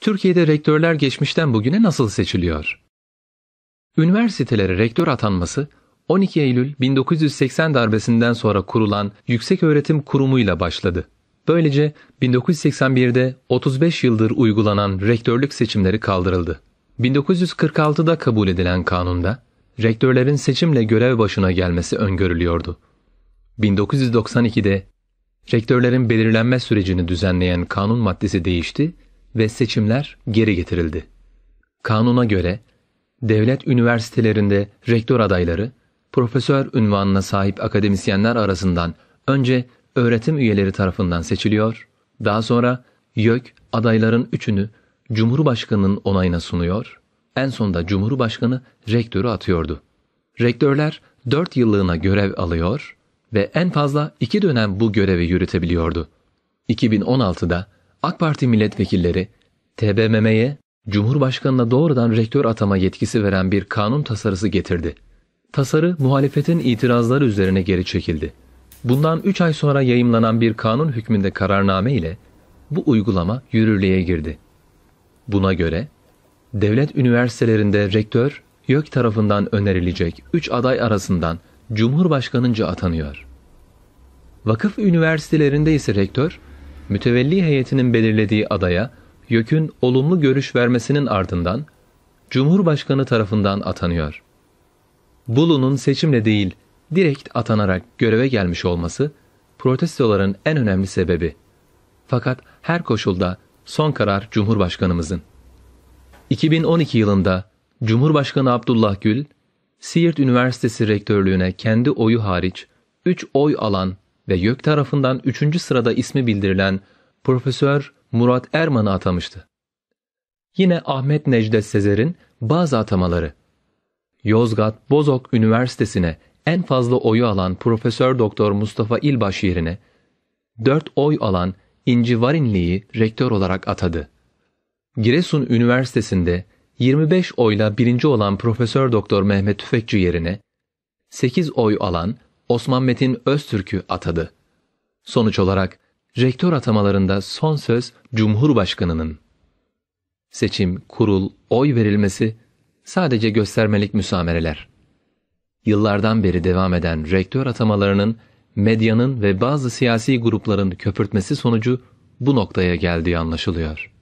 Türkiye'de rektörler geçmişten bugüne nasıl seçiliyor? Üniversitelere rektör atanması 12 Eylül 1980 darbesinden sonra kurulan Yükseköğretim Kurumu ile başladı. Böylece 1981'de 35 yıldır uygulanan rektörlük seçimleri kaldırıldı. 1946'da kabul edilen kanunda rektörlerin seçimle görev başına gelmesi öngörülüyordu. 1992'de rektörlerin belirlenme sürecini düzenleyen kanun maddesi değişti ve seçimler geri getirildi. Kanuna göre devlet üniversitelerinde rektör adayları profesör unvanına sahip akademisyenler arasından önce öğretim üyeleri tarafından seçiliyor, daha sonra YÖK adayların üçünü Cumhurbaşkanı'nın onayına sunuyor, en sonunda Cumhurbaşkanı rektörü atıyordu. Rektörler 4 yıllığına görev alıyor ve en fazla 2 dönem bu görevi yürütebiliyordu. 2016'da AK Parti milletvekilleri TBMM'ye Cumhurbaşkanına doğrudan rektör atama yetkisi veren bir kanun tasarısı getirdi. Tasarı muhalefetin itirazları üzerine geri çekildi. Bundan 3 ay sonra yayımlanan bir kanun hükmünde kararname ile bu uygulama yürürlüğe girdi. Buna göre devlet üniversitelerinde rektör YÖK tarafından önerilecek 3 aday arasından Cumhurbaşkanınca atanıyor. Vakıf üniversitelerinde ise rektör mütevelli heyetinin belirlediği adaya YÖK'ün olumlu görüş vermesinin ardından Cumhurbaşkanı tarafından atanıyor. Bulu'nun seçimle değil, direkt atanarak göreve gelmiş olması protestoların en önemli sebebi. Fakat her koşulda son karar Cumhurbaşkanımızın. 2012 yılında Cumhurbaşkanı Abdullah Gül, Siirt Üniversitesi Rektörlüğüne kendi oyu hariç 3 oy alan ve YÖK tarafından üçüncü sırada ismi bildirilen Profesör Murat Erman'ı atamıştı. Yine Ahmet Necdet Sezer'in bazı atamaları. Yozgat Bozok Üniversitesi'ne en fazla oyu alan Profesör Doktor Mustafa İlbaş yerine 4 oy alan İnci Varinli'yi rektör olarak atadı. Giresun Üniversitesi'nde 25 oyla birinci olan Profesör Doktor Mehmet Tüfekçi yerine 8 oy alan Osman Metin Öztürk'ü atadı. Sonuç olarak rektör atamalarında son söz Cumhurbaşkanı'nın. Seçim, kurul, oy verilmesi sadece göstermelik müsamereler. Yıllardan beri devam eden rektör atamalarının medyanın ve bazı siyasi grupların köpürtmesi sonucu bu noktaya geldiği anlaşılıyor.